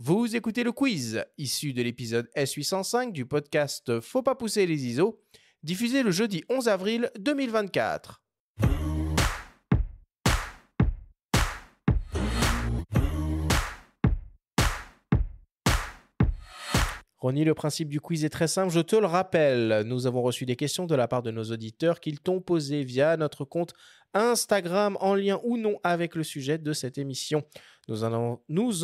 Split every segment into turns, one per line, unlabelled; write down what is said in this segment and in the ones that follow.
Vous écoutez le quiz, issu de l'épisode S805 du podcast Faut pas pousser les ISO, diffusé le jeudi 11 avril 2024. Ronnie, le principe du quiz est très simple, je te le rappelle. Nous avons reçu des questions de la part de nos auditeurs qu'ils t'ont posées via notre compte Instagram en lien ou non avec le sujet de cette émission. Nous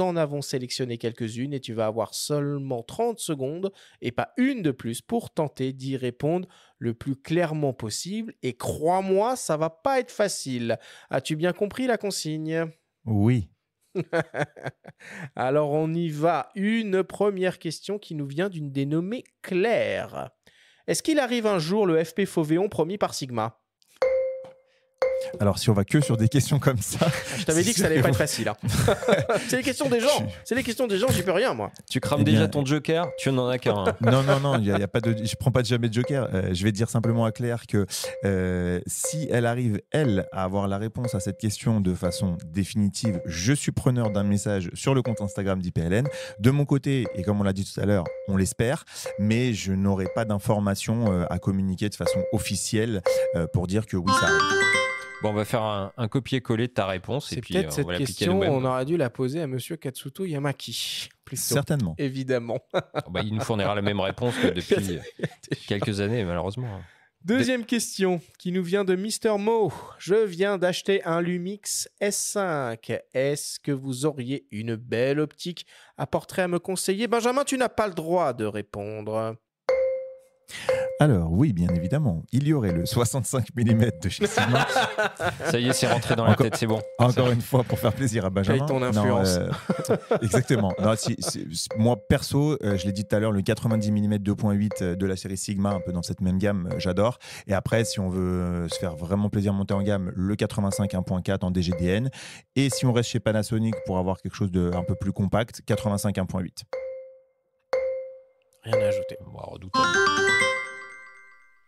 en avons, sélectionné quelques-unes et tu vas avoir seulement 30 secondes et pas une de plus pour tenter d'y répondre le plus clairement possible. Et crois-moi, ça va pas être facile. As-tu bien compris la consigne Oui. Alors on y va. Une première question qui nous vient d'une dénommée Claire. Est-ce qu'il arrive un jour le FP Fauvéon promis par Sigma
alors, si on va que sur des questions comme ça. Je
t'avais dit que ça allait pas être facile. Hein. c'est les questions des gens. C'est les questions des gens, j'y peux rien, moi. Tu crames eh déjà ton joker Tu n'en as qu'un. Hein. Non, non, non, il a, a
pas de, je prends pas de jamais de joker. Euh, je vais dire simplement à Claire que euh, si elle arrive, elle, à avoir la réponse à cette question de façon définitive, je suis preneur d'un message sur le compte Instagram d'IPLN. De mon côté, et comme on l'a dit tout à l'heure, on l'espère, mais je n'aurai pas d'informations euh, à communiquer de façon officielle pour dire que oui, ça arrive on va faire un, copier-coller de ta réponse. C'est peut-être euh, cette question, on
aurait dû la poser à Monsieur Katsuto Yamaki. Certainement. Évidemment.
Oh, bah, il nous fournira la même réponse que depuis euh, quelques années, malheureusement. Hein.
Deuxième question qui nous vient de Mr. Mo. Je viens d'acheter un Lumix S5. Est-ce que vous auriez une belle optique à porter à me conseiller Benjamin, tu n'as pas le droit de répondre.
Alors, oui, bien évidemment, il y aurait le 65 mm de chez Sigma. Ça y est, c'est rentré dans la tête, c'est bon. Encore une fois, pour faire plaisir à Benjamin. Avec ton influence. Euh, exactement. moi, perso, euh, je l'ai dit tout à l'heure, le 90 mm 2.8 de la série Sigma, un peu dans cette même gamme, euh, j'adore. Et après, si on veut se faire vraiment plaisir monter en gamme, le 85 1.4 en DGDN. Et si on reste chez Panasonic pour avoir quelque chose d'un peu plus compact, 85 1.8.
Rien à ajouter.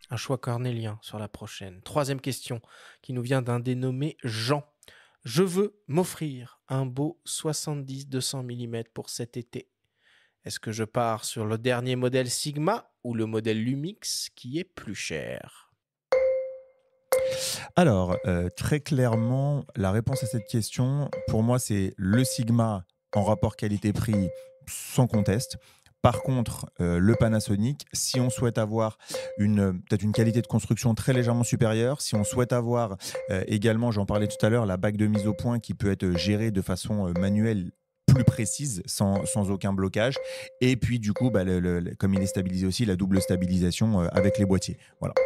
Un choix cornélien sur la prochaine. Troisième question qui nous vient d'un dénommé Jean. Je veux m'offrir un beau 70-200 mm pour cet été. Est-ce que je pars sur le dernier modèle Sigma ou le modèle Lumix qui est plus cher
Alors, euh, très clairement, la réponse à cette question, pour moi, c'est le Sigma en rapport qualité-prix sans conteste. Par contre, euh, le Panasonic, si on souhaite avoir une euh, peut-être une qualité de construction très légèrement supérieure, si on souhaite avoir euh, également, j'en parlais tout à l'heure, la bague de mise au point qui peut être gérée de façon manuelle plus précise, sans, aucun blocage. Et puis, du coup, bah, comme il est stabilisé aussi, la double stabilisation avec les boîtiers. Voilà.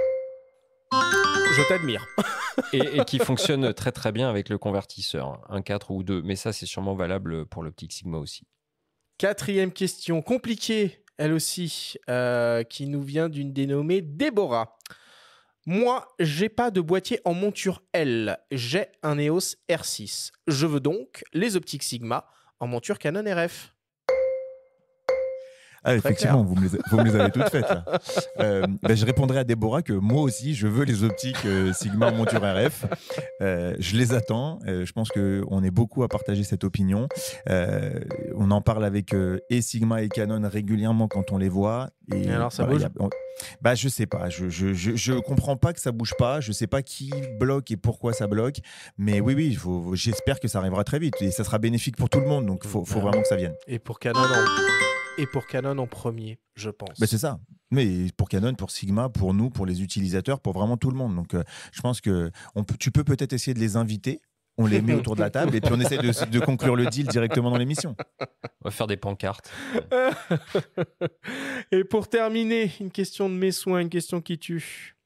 Je t'admire. et, et, qui fonctionne très très bien avec le convertisseur, un 4 ou 2. Mais ça, c'est sûrement valable pour l'optique Sigma aussi. Quatrième question, compliquée, elle aussi, euh, qui nous vient d'une dénommée Déborah. Moi, j'ai pas de boîtier en monture L, j'ai un EOS R6. Je veux donc les optiques Sigma en monture Canon RF.
Ah, effectivement, vous me, les, avez toutes faites. Euh, bah, je répondrai à Déborah que moi aussi, je veux les optiques euh, Sigma Monture RF. Euh, je les attends. je pense qu'on est beaucoup à partager cette opinion. on en parle avec et Sigma et Canon régulièrement quand on les voit. Et, alors, ça bah, bouge Je sais pas. Je, je, je, comprends pas que ça bouge pas. Je sais pas qui bloque et pourquoi ça bloque. Mais oui, oui, j'espère que ça arrivera très vite. Et ça sera bénéfique pour tout le monde. Donc, il faut, faut, bah, vraiment que ça vienne.
Et pour Canon, et pour Canon en premier, je pense. Mais ben, c'est
ça. Mais pour Canon, pour Sigma, pour nous, pour les utilisateurs, pour vraiment tout le monde. Donc, euh, je pense que on tu peux peut-être essayer de les inviter
on les met autour de la table et puis on essaie de, conclure le deal directement dans l'émission.
On va faire des
pancartes. et pour terminer, une question de mes soins, une question qui tue.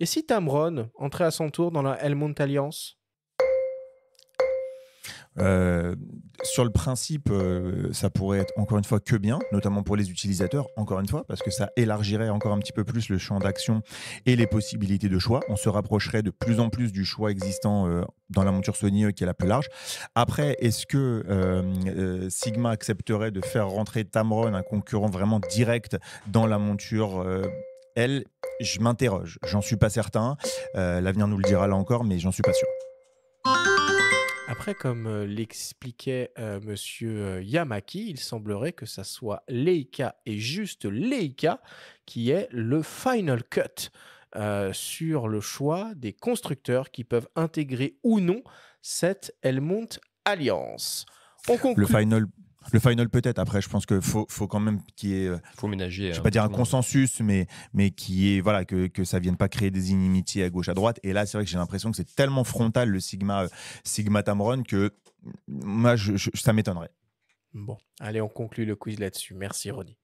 Et si Tamron entrait à son tour dans la Helmont Alliance
euh, sur le principe, euh, ça pourrait être encore une fois que bien, notamment pour les utilisateurs, encore une fois, parce que ça élargirait encore un petit peu plus le champ d'action et les possibilités de choix. On se rapprocherait de plus en plus du choix existant euh, dans la monture Sony qui est la plus large. Après, est-ce que Sigma accepterait de faire rentrer Tamron, un concurrent vraiment direct, dans la monture L Je m'interroge, j'en suis pas certain. L'avenir nous le dira là encore, mais j'en suis pas sûr.
Après, comme euh, l'expliquait M. Euh, monsieur euh, Yamaki, il semblerait que ça soit Leica et juste Leica qui est le final cut sur le choix des constructeurs qui peuvent intégrer ou non cette Helmont Alliance. Le final
le final peut-être. Après, je pense que faut, quand même qu'il y ait. Euh, faut ménager. Je vais hein, pas dire un consensus, mais mais qui est voilà que que ça vienne pas créer des inimitiés à gauche à droite. Et là, c'est vrai que j'ai l'impression que c'est tellement frontal le Sigma euh, Sigma Tamron que moi, ça m'étonnerait.
Bon, allez, on conclut le quiz là-dessus. Merci, Ronnie.